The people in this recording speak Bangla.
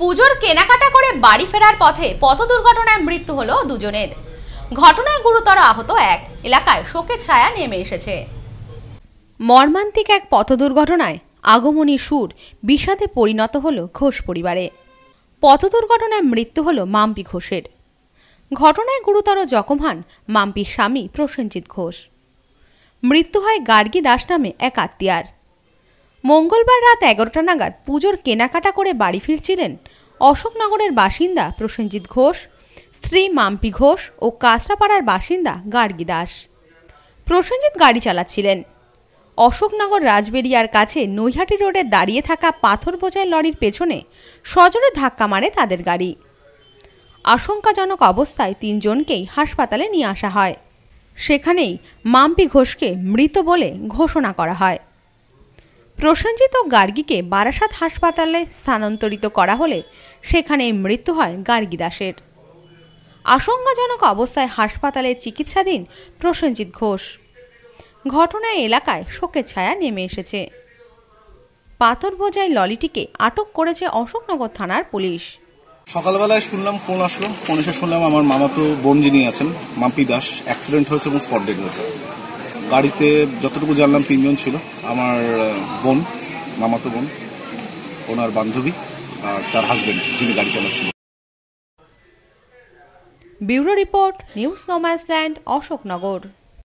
পুজোর কেনাকাটা করে বাড়ি ফেরার পথে পথ দুর্ঘটনায় মৃত্যু হলো দুজনের ঘটনায় গুরুতর আহত এক এলাকায় শোকের ছায়া নেমে এসেছে মর্মান্তিক এক পথ দুর্ঘটনায় আগমনী সুর বিষাদে পরিণত হল ঘোষ পরিবারে পথ দুর্ঘটনায় মৃত্যু হল মাম্পি ঘোষের ঘটনায় গুরুতর জখম হন মাম্পির স্বামী প্রসেনজিৎ ঘোষ মৃত্যু হয় গার্গী দাস নামে এক আত্মীয়ার মঙ্গলবার রাত এগারোটা নাগাদ পুজোর কেনাকাটা করে বাড়ি ফিরছিলেন অশোকনগরের বাসিন্দা প্রসেনজিৎ ঘোষ স্ত্রী মাম্পি ঘোষ ও কাঁচরাপাড়ার বাসিন্দা গার্গী দাস প্রসেনজিৎ গাড়ি চালাচ্ছিলেন অশোকনগর রাজবেরিয়ার কাছে নৈহাটি রোডে দাঁড়িয়ে থাকা পাথর বোঝায় লরির পেছনে সজোরে ধাক্কা মারে তাদের গাড়ি আশঙ্কাজনক অবস্থায় তিনজনকেই হাসপাতালে নিয়ে আসা হয় সেখানেই মাম্পি ঘোষকে মৃত বলে ঘোষণা করা হয় প্রসেনজিৎ গার্গীকে বারাসাত হাসপাতালে স্থানান্তরিত করা হলে সেখানে মৃত্যু হয় গার্গী দাসের আশঙ্কাজনক অবস্থায় হাসপাতালে চিকিৎসাধীন প্রসেনজিৎ ঘোষ ঘটনায় এলাকায় শোকের ছায়া নেমে এসেছে পাথর বোঝাই ললিটিকে আটক করেছে অশোকনগর থানার পুলিশ সকালবেলায় শুনলাম ফোন আসলো ফোন এসে শুনলাম আমার তো বোন যিনি আছেন মাম্পি দাস অ্যাক্সিডেন্ট হয়েছে এবং স্পট ডেড হয়েছে বাড়িতে যতটুকু জানলাম তিনজন ছিল আমার বোন মামাতো বোন ওনার বান্ধবী আর তার হাজবেন্ড যিনি গাড়ি চালাচ্ছিল bureau report news no man's land Ashoknagar